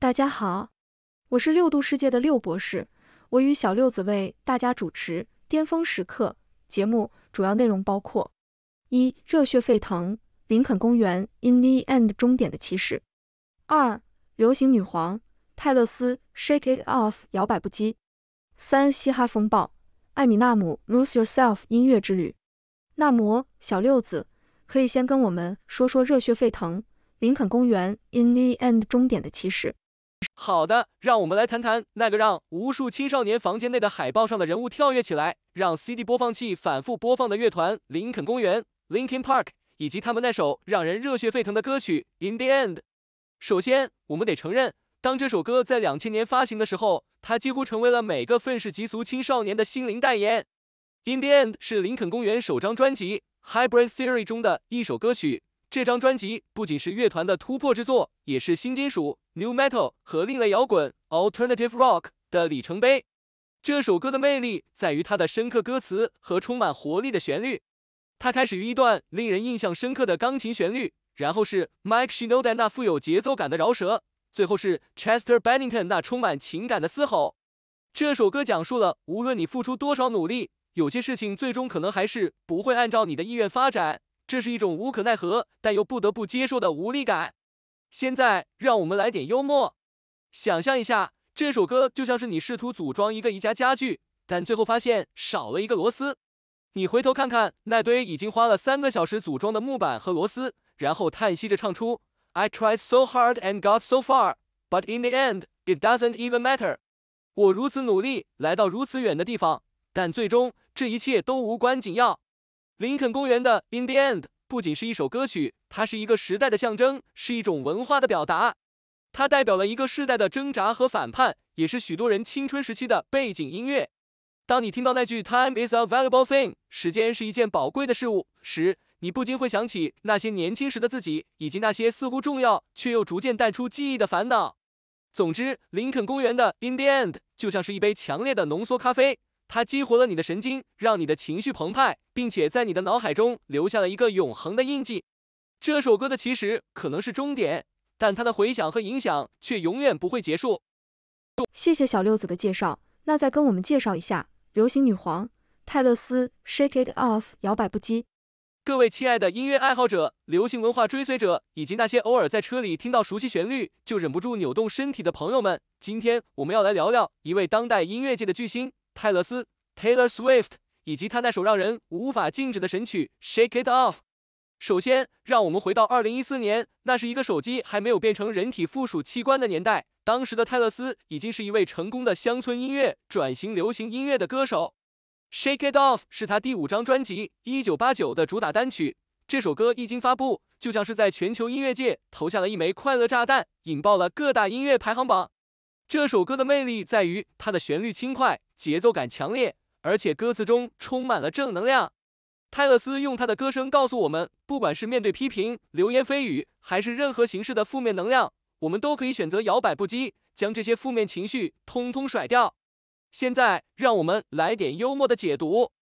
大家好，我是六度世界的六博士，我与小六子为大家主持《巅峰时刻》节目，主要内容包括：一、热血沸腾《林肯公园》In the End 终点的骑士；二、流行女皇泰勒斯 Shake It Off 摇摆不羁；三、嘻哈风暴艾米纳姆 Lose Yourself 音乐之旅。那么，小六子，可以先跟我们说说《热血沸腾》《林肯公园》In the End 终点的骑士。好的，让我们来谈谈那个让无数青少年房间内的海报上的人物跳跃起来，让 CD 播放器反复播放的乐团林肯公园 （Linkin Park） 以及他们那首让人热血沸腾的歌曲《In the End》。首先，我们得承认，当这首歌在两千年发行的时候，它几乎成为了每个愤世嫉俗青少年的心灵代言。《In the End》是林肯公园首张专辑《Hybrid Theory》中的一首歌曲。这张专辑不仅是乐团的突破之作，也是新金属 （New Metal） 和另类摇滚 （Alternative Rock） 的里程碑。这首歌的魅力在于它的深刻歌词和充满活力的旋律。它开始于一段令人印象深刻的钢琴旋律，然后是 Mike Shinoda 那富有节奏感的饶舌，最后是 Chester Bennington 那充满情感的嘶吼。这首歌讲述了无论你付出多少努力，有些事情最终可能还是不会按照你的意愿发展。这是一种无可奈何，但又不得不接受的无力感。现在，让我们来点幽默。想象一下，这首歌就像是你试图组装一个宜家家具，但最后发现少了一个螺丝。你回头看看那堆已经花了三个小时组装的木板和螺丝，然后叹息着唱出：I tried so hard and got so far, but in the end it doesn't even matter。我如此努力，来到如此远的地方，但最终这一切都无关紧要。林肯公园的 In the End 不仅是一首歌曲，它是一个时代的象征，是一种文化的表达。它代表了一个世代的挣扎和反叛，也是许多人青春时期的背景音乐。当你听到那句 Time is a valuable thing，时间是一件宝贵的事物时，你不禁会想起那些年轻时的自己，以及那些似乎重要却又逐渐淡出记忆的烦恼。总之，林肯公园的 In the End 就像是一杯强烈的浓缩咖啡。它激活了你的神经，让你的情绪澎湃，并且在你的脑海中留下了一个永恒的印记。这首歌的起始可能是终点，但它的回响和影响却永远不会结束。谢谢小六子的介绍，那再跟我们介绍一下流行女皇泰勒斯 Shake It Off 摇摆不羁。各位亲爱的音乐爱好者、流行文化追随者，以及那些偶尔在车里听到熟悉旋律就忍不住扭动身体的朋友们，今天我们要来聊聊一位当代音乐界的巨星。泰勒斯 Taylor Swift 以及他那首让人无法静止的神曲 Shake It Off。首先，让我们回到二零一四年，那是一个手机还没有变成人体附属器官的年代。当时的泰勒斯已经是一位成功的乡村音乐转型流行音乐的歌手。Shake It Off 是他第五张专辑《一九八九》的主打单曲。这首歌一经发布，就像是在全球音乐界投下了一枚快乐炸弹，引爆了各大音乐排行榜。这首歌的魅力在于它的旋律轻快，节奏感强烈，而且歌词中充满了正能量。泰勒斯用他的歌声告诉我们，不管是面对批评、流言蜚语，还是任何形式的负面能量，我们都可以选择摇摆不羁，将这些负面情绪通通甩掉。现在，让我们来点幽默的解读。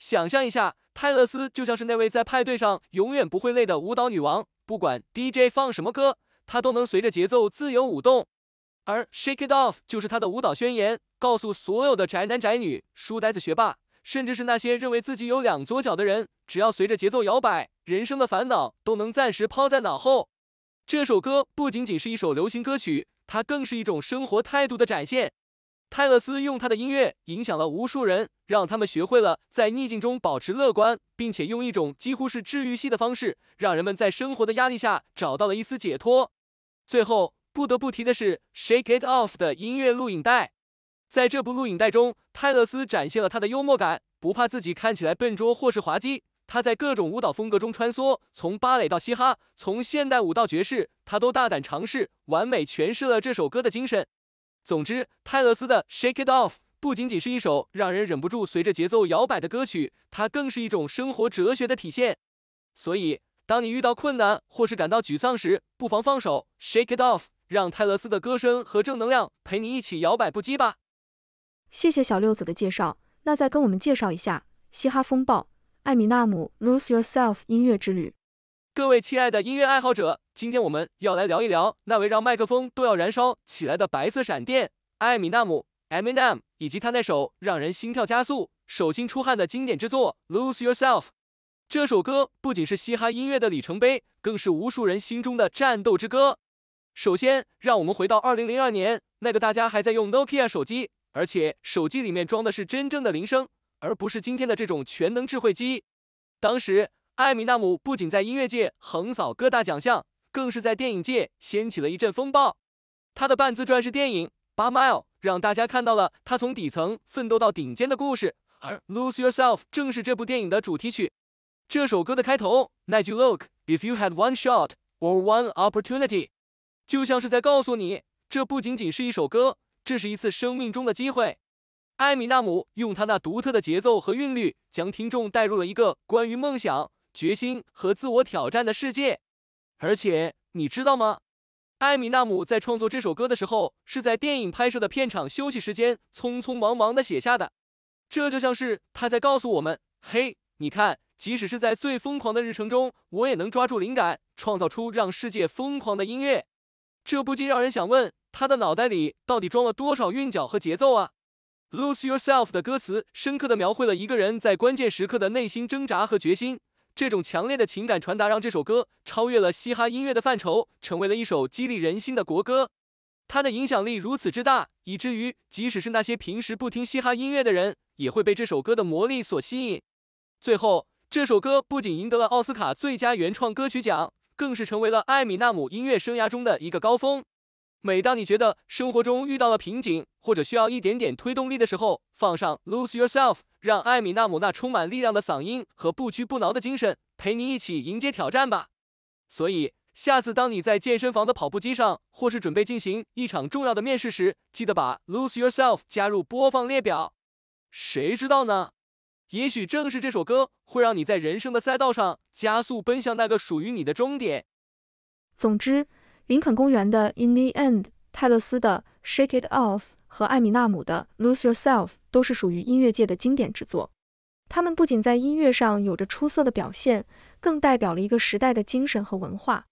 想象一下，泰勒斯就像是那位在派对上永远不会累的舞蹈女王，不管 DJ 放什么歌，她都能随着节奏自由舞动。而 Shake It Off 就是他的舞蹈宣言，告诉所有的宅男宅女、书呆子学霸，甚至是那些认为自己有两左脚的人，只要随着节奏摇摆，人生的烦恼都能暂时抛在脑后。这首歌不仅仅是一首流行歌曲，它更是一种生活态度的展现。泰勒斯用他的音乐影响了无数人，让他们学会了在逆境中保持乐观，并且用一种几乎是治愈系的方式，让人们在生活的压力下找到了一丝解脱。最后。不得不提的是，Shake It Off 的音乐录影带。在这部录影带中，泰勒斯展现了他的幽默感，不怕自己看起来笨拙或是滑稽。他在各种舞蹈风格中穿梭，从芭蕾到嘻哈，从现代舞到爵士，他都大胆尝试，完美诠释了这首歌的精神。总之，泰勒斯的 Shake It Off 不仅仅是一首让人忍不住随着节奏摇摆的歌曲，它更是一种生活哲学的体现。所以，当你遇到困难或是感到沮丧时，不妨放手 Shake It Off。让泰勒斯的歌声和正能量陪你一起摇摆不羁吧。谢谢小六子的介绍，那再跟我们介绍一下嘻哈风暴艾米纳姆 Lose Yourself 音乐之旅。各位亲爱的音乐爱好者，今天我们要来聊一聊那位让麦克风都要燃烧起来的白色闪电艾米纳姆 Eminem，以及他那首让人心跳加速、手心出汗的经典之作 Lose Yourself。这首歌不仅是嘻哈音乐的里程碑，更是无数人心中的战斗之歌。首先，让我们回到二零零二年，那个大家还在用 Nokia 手机，而且手机里面装的是真正的铃声，而不是今天的这种全能智慧机。当时，艾米纳姆不仅在音乐界横扫各大奖项，更是在电影界掀起了一阵风暴。他的半自传式电影《八 Mile》让大家看到了他从底层奋斗到顶尖的故事，而 Lose Yourself 正是这部电影的主题曲。这首歌的开头那句 Look if you had one shot or one opportunity。就像是在告诉你，这不仅仅是一首歌，这是一次生命中的机会。艾米纳姆用他那独特的节奏和韵律，将听众带入了一个关于梦想、决心和自我挑战的世界。而且，你知道吗？艾米纳姆在创作这首歌的时候，是在电影拍摄的片场休息时间匆匆忙忙的写下的。这就像是他在告诉我们，嘿，你看，即使是在最疯狂的日程中，我也能抓住灵感，创造出让世界疯狂的音乐。这不禁让人想问，他的脑袋里到底装了多少韵脚和节奏啊？Lose Yourself 的歌词深刻的描绘了一个人在关键时刻的内心挣扎和决心，这种强烈的情感传达让这首歌超越了嘻哈音乐的范畴，成为了一首激励人心的国歌。它的影响力如此之大，以至于即使是那些平时不听嘻哈音乐的人，也会被这首歌的魔力所吸引。最后，这首歌不仅赢得了奥斯卡最佳原创歌曲奖。更是成为了艾米纳姆音乐生涯中的一个高峰。每当你觉得生活中遇到了瓶颈，或者需要一点点推动力的时候，放上 Lose Yourself，让艾米纳姆那充满力量的嗓音和不屈不挠的精神陪你一起迎接挑战吧。所以，下次当你在健身房的跑步机上，或是准备进行一场重要的面试时，记得把 Lose Yourself 加入播放列表。谁知道呢？也许正是这首歌会让你在人生的赛道上加速奔向那个属于你的终点。总之，林肯公园的 In the End、泰勒斯的 Shake It Off 和艾米纳姆的 Lose Yourself 都是属于音乐界的经典之作。他们不仅在音乐上有着出色的表现，更代表了一个时代的精神和文化。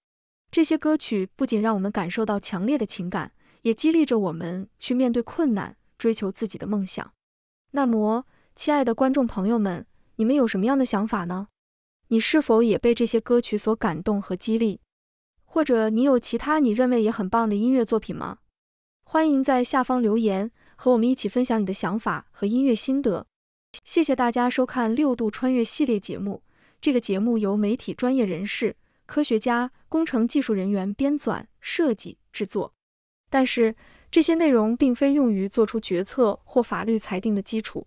这些歌曲不仅让我们感受到强烈的情感，也激励着我们去面对困难，追求自己的梦想。那么，亲爱的观众朋友们，你们有什么样的想法呢？你是否也被这些歌曲所感动和激励？或者你有其他你认为也很棒的音乐作品吗？欢迎在下方留言，和我们一起分享你的想法和音乐心得。谢谢大家收看六度穿越系列节目。这个节目由媒体专业人士、科学家、工程技术人员编纂、设计、制作，但是这些内容并非用于做出决策或法律裁定的基础。